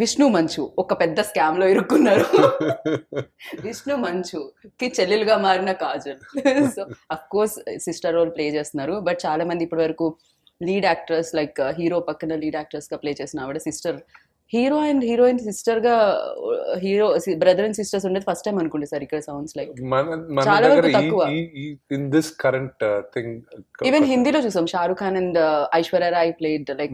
విష్ణు మంచు ఒక పెద్ద స్కామ్ లో ఇరుక్కున్నారు విష్ణు మంచు కి చెల్లెలుగా మారిన Kajal so of course sister role play చేస్తున్నారు బట్ చాలా మంది ఇప్పటి వరకు లీడ్ యాక్టర్స్ లైక్ హీరో పక్కన లీడ్ యాక్టర్స్ గా ప్లే చేసిన ఆవిడ sister hero and heroine sister గా హీరో బ్రదర్ అండ్ సిస్టర్స్ ఉండేది ఫస్ట్ టైం అనుకుంటే సార్ ఇక్కడ సౌండ్స్ లైక్ చాలా వరకు తక్కువ in this current thing even హిందీలో చూసాం Shahrukh Khan and Aishwarya Rai played like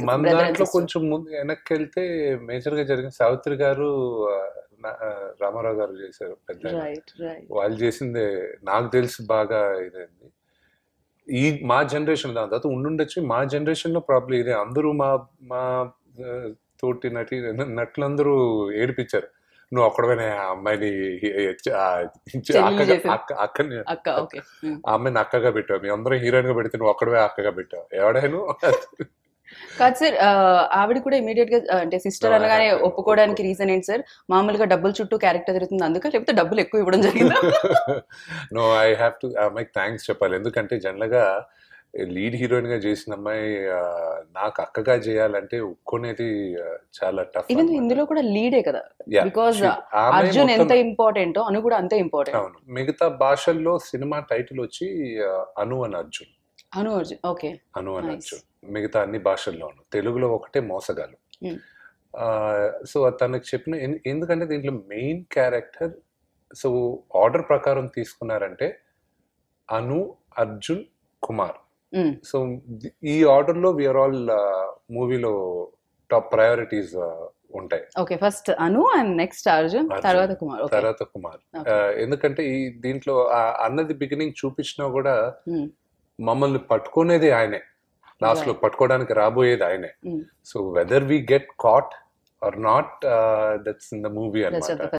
కొంచెం ముందు వెనక్కి వెళ్తే మేజర్ గా జరిగిన సావిత్రి గారు uh, uh, రామారావు గారు చేశారు పెద్ద వాళ్ళు చేసిందే నాకు తెలిసి బాగా ఇదైంది ఈ మా జనరేషన్ దాని తర్వాత ఉండుండొచ్చు మా జనరేషన్ లో ప్రాబ్లం ఇదే అందరూ మా మా uh, తోటి నటి నటులందరూ ఏడిపించారు నువ్వు అక్కడమే ఆ అమ్మాయిని అక్కని ఆ అమ్మాయిని అక్కగా పెట్టావు మీ అందరూ హీరోయిన్ గా పెడితే నువ్వు అక్కడవే అక్కగా పెట్టావు ఎవడైనా కాదు సార్ ఆవిడ కూడా ఇమీడియట్ గా అంటే సిస్టర్ అనగానే ఒప్పుకోవడానికి రీజన్ ఏంటి సార్ మామూలుగా డబ్బులు చుట్టూ క్యారెక్టర్ జరుగుతుంది అందుకే లేకపోతే డబ్బులు ఎక్కువ ఇవ్వడం జరిగింది no I have to Mike thanks చెప్పాలి ఎందుకంటే జనరల్ గా లీడ్ హీరోయిన్ గా చేసిన అమ్మాయి నాకు అక్కగా చేయాలంటే ఒప్పుకునేది చాలా టఫ్ ఈవెన్ ఇందులో కూడా లీడే కదా బికాజ్ అర్జున్ ఎంత ఇంపార్టెంట్ అను కూడా అంతే ఇంపార్టెంట్ అవును మిగతా భాషల్లో సినిమా టైటిల్ వచ్చి అను అని అర్జున్ అను అర్జున్ ఓకే అను అని అర్జున్ మిగతా అన్ని భాషల్లోను తెలుగులో ఒకటే మోసగాలు hmm. సో తనకు చెప్పిన ఎందుకంటే దీంట్లో మెయిన్ క్యారెక్టర్ సో ఆర్డర్ ప్రకారం తీసుకున్నారంటే అను అర్జున్ కుమార్ సో hmm. ఈ ఆర్డర్ లో విఆర్ ఆల్ మూవీలో టాప్ ప్రయారిటీస్ ఉంటాయి okay first Anu and next Arjun తర్వాత కుమార్ తర్వాత కుమార్ uh, ఎందుకంటే ఈ దీంట్లో అన్నది బిగినింగ్ చూపించినా కూడా hmm. మమ్మల్ని పట్టుకునేది ఆయనే లాస్ట్ లో పట్టుకోవడానికి రాబోయేది ఆయనే so whether we get caught or not that's in the movie అనమాట